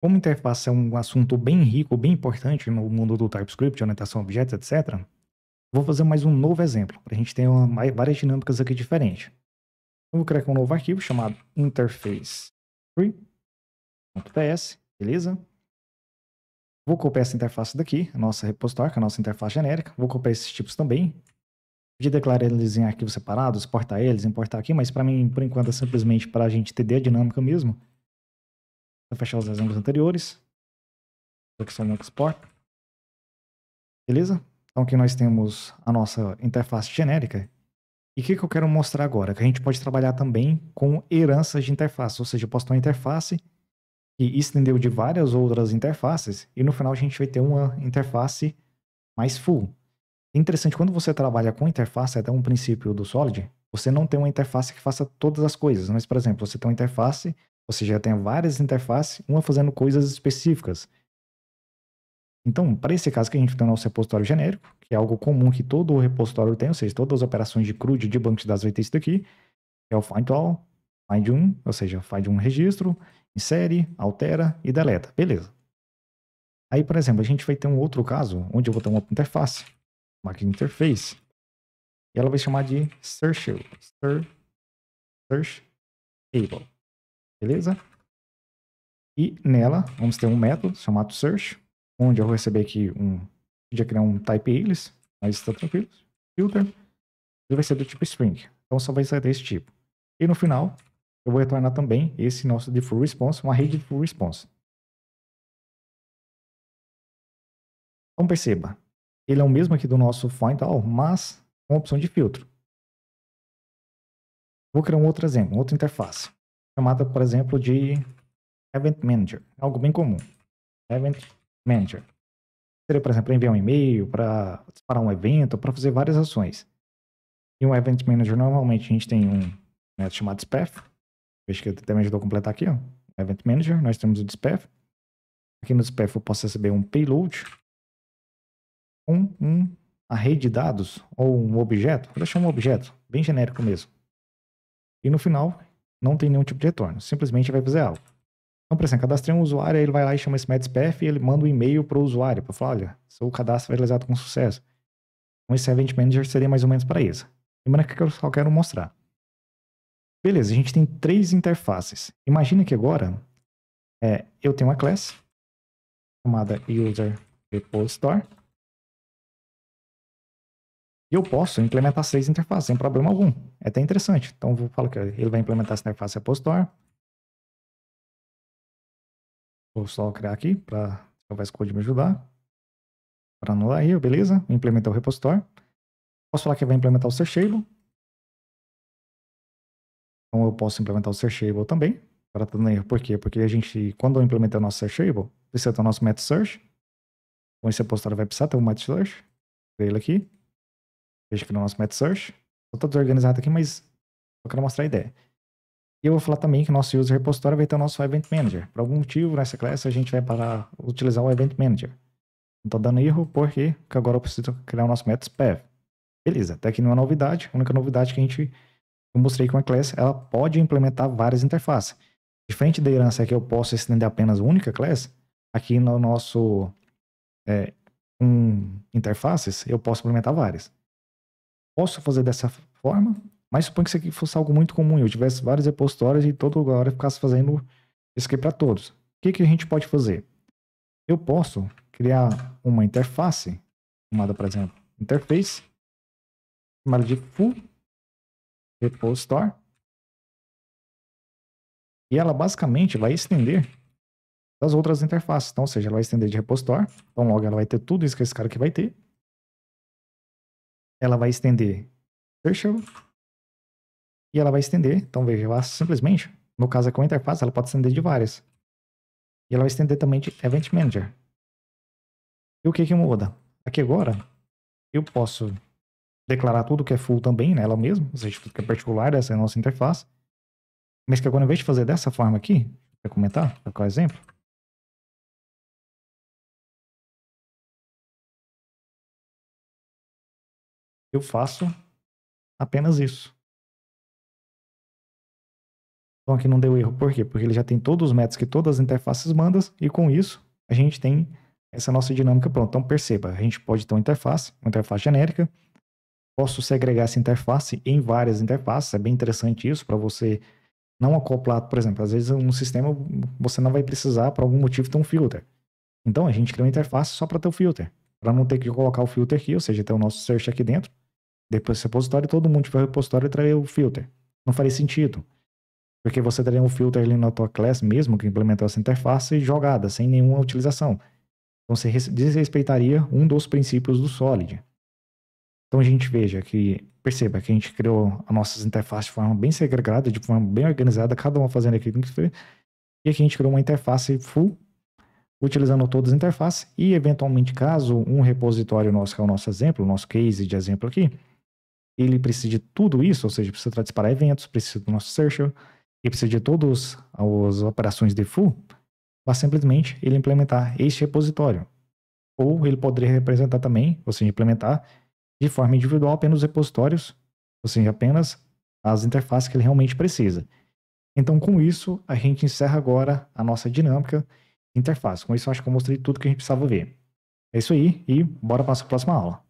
Como interface é um assunto bem rico, bem importante no mundo do TypeScript, orientação a objetos, etc., vou fazer mais um novo exemplo, para a gente ter uma, várias dinâmicas aqui diferentes. Eu vou criar aqui um novo arquivo chamado interface 3ps beleza? Vou copiar essa interface daqui, a nossa repositório, que é a nossa interface genérica. Vou copiar esses tipos também. Podia declarar eles em arquivos separados, exportar eles, importar aqui, mas para mim, por enquanto, é simplesmente para a gente entender a dinâmica mesmo. Vou fechar os exemplos anteriores. Aqui só no export. Beleza? Então aqui nós temos a nossa interface genérica. E o que, que eu quero mostrar agora? Que a gente pode trabalhar também com heranças de interface. Ou seja, eu posso ter uma interface que estendeu de várias outras interfaces. E no final a gente vai ter uma interface mais full. É interessante, quando você trabalha com interface, até um princípio do Solid, você não tem uma interface que faça todas as coisas. Mas, por exemplo, você tem uma interface ou seja, eu várias interfaces, uma fazendo coisas específicas. Então, para esse caso que a gente tem o nosso repositório genérico, que é algo comum que todo repositório tem, ou seja, todas as operações de CRUD de banco de dados vai ter isso daqui, é o find all, find um, ou seja, find um registro, insere, altera e deleta. Beleza. Aí, por exemplo, a gente vai ter um outro caso, onde eu vou ter uma interface, uma interface, e ela vai chamar de search table. Beleza? E nela, vamos ter um método chamado search, onde eu vou receber aqui um... Podia criar um type eles, mas está tranquilo. Filter. Ele vai ser do tipo string. Então só vai sair desse tipo. E no final, eu vou retornar também esse nosso de full response, uma rede de full response. Então perceba, ele é o mesmo aqui do nosso find all, mas com a opção de filtro. Vou criar um outro exemplo, outra interface chamada, por exemplo, de Event Manager. Algo bem comum. Event Manager. Seria, por exemplo, enviar um e-mail para disparar um evento, para fazer várias ações. E um Event Manager, normalmente, a gente tem um né, chamado SPAF. Veja que até me ajudou a completar aqui, ó. Event Manager, nós temos o DSPAF. Aqui no DSPAF eu posso receber um payload com um, a rede de dados ou um objeto. Vou deixar um objeto, bem genérico mesmo. E no final não tem nenhum tipo de retorno, simplesmente vai fazer algo. Então, por exemplo, cadastrei um usuário, ele vai lá e chama esse MedSpef e ele manda um e-mail para o usuário para falar, olha, seu cadastro foi realizado com sucesso. Um então, esse Event Manager seria mais ou menos para isso. Lembrando que eu só quero mostrar. Beleza, a gente tem três interfaces. Imagina que agora é, eu tenho uma classe chamada User Repository e eu posso implementar seis interfaces sem problema algum. É até interessante. Então, eu falo que ele vai implementar essa interface repositor. Vou só criar aqui para o esse code me ajudar. Para anular aí, beleza. Implementar o repositor. Posso falar que vai implementar o Searchable. Então, eu posso implementar o Searchable também. Para tá erro. Por quê? Porque a gente, quando eu implementar o nosso Searchable, precisa ter o nosso Met Search. Então, esse repositório vai precisar ter o um Met Search. Ele aqui Veja aqui no é nosso MetaSearch. Estou tá desorganizado aqui, mas só quero mostrar a ideia. E eu vou falar também que o nosso user repositório vai ter o nosso Event Manager. Por algum motivo, nessa classe, a gente vai para utilizar o Event Manager. Não estou dando erro, porque agora eu preciso criar o nosso Metas Path. Beleza, até aqui não é novidade. A única novidade que a gente eu mostrei que uma classe ela pode implementar várias interfaces. Diferente da herança que eu posso estender apenas única classe, aqui no nosso é, um interfaces eu posso implementar várias. Posso fazer dessa forma? Mas suponho que isso aqui fosse algo muito comum, eu tivesse vários repositórios e toda hora eu ficasse fazendo isso aqui para todos. O que, que a gente pode fazer? Eu posso criar uma interface, chamada, por exemplo, interface, chamada de full repository, e ela basicamente vai estender das outras interfaces. Então, ou seja, ela vai estender de repositório, então logo ela vai ter tudo isso que esse cara aqui vai ter, ela vai estender Virtual e ela vai estender. Então veja, ela simplesmente, no caso aqui, uma interface, ela pode estender de várias. E ela vai estender também de Event Manager. E o que que muda? Aqui agora, eu posso declarar tudo que é full também nela mesmo, ou seja, tudo que é particular dessa nossa interface. Mas que agora, em vez de fazer dessa forma aqui, vou comentar, colocar qual exemplo, Eu faço apenas isso. Então aqui não deu erro. Por quê? Porque ele já tem todos os métodos que todas as interfaces mandam e com isso a gente tem essa nossa dinâmica pronta. Então perceba, a gente pode ter uma interface, uma interface genérica. Posso segregar essa interface em várias interfaces. É bem interessante isso para você não acoplar, por exemplo, às vezes um sistema você não vai precisar por algum motivo ter um filter. Então a gente cria uma interface só para ter o filter, para não ter que colocar o filter aqui, ou seja, ter o nosso search aqui dentro depois desse repositório, todo mundo tiver o repositório e trazer o filter. Não faria sentido. Porque você teria um filter ali na tua class mesmo, que implementou essa interface, jogada, sem nenhuma utilização. Então você desrespeitaria um dos princípios do Solid. Então a gente veja que, perceba que a gente criou as nossas interfaces de forma bem segregada, de forma bem organizada, cada uma fazendo aquilo que fez. E aqui a gente criou uma interface full, utilizando todas as interfaces. E eventualmente, caso um repositório nosso, que é o nosso exemplo, o nosso case de exemplo aqui, ele precisa de tudo isso, ou seja, precisa disparar eventos, precisa do nosso searcher, ele precisa de todas as operações de full, vai simplesmente ele implementar este repositório. Ou ele poderia representar também, ou seja, implementar de forma individual apenas os repositórios, ou seja, apenas as interfaces que ele realmente precisa. Então, com isso, a gente encerra agora a nossa dinâmica de interface. Com isso, acho que eu mostrei tudo que a gente precisava ver. É isso aí e bora para a próxima aula.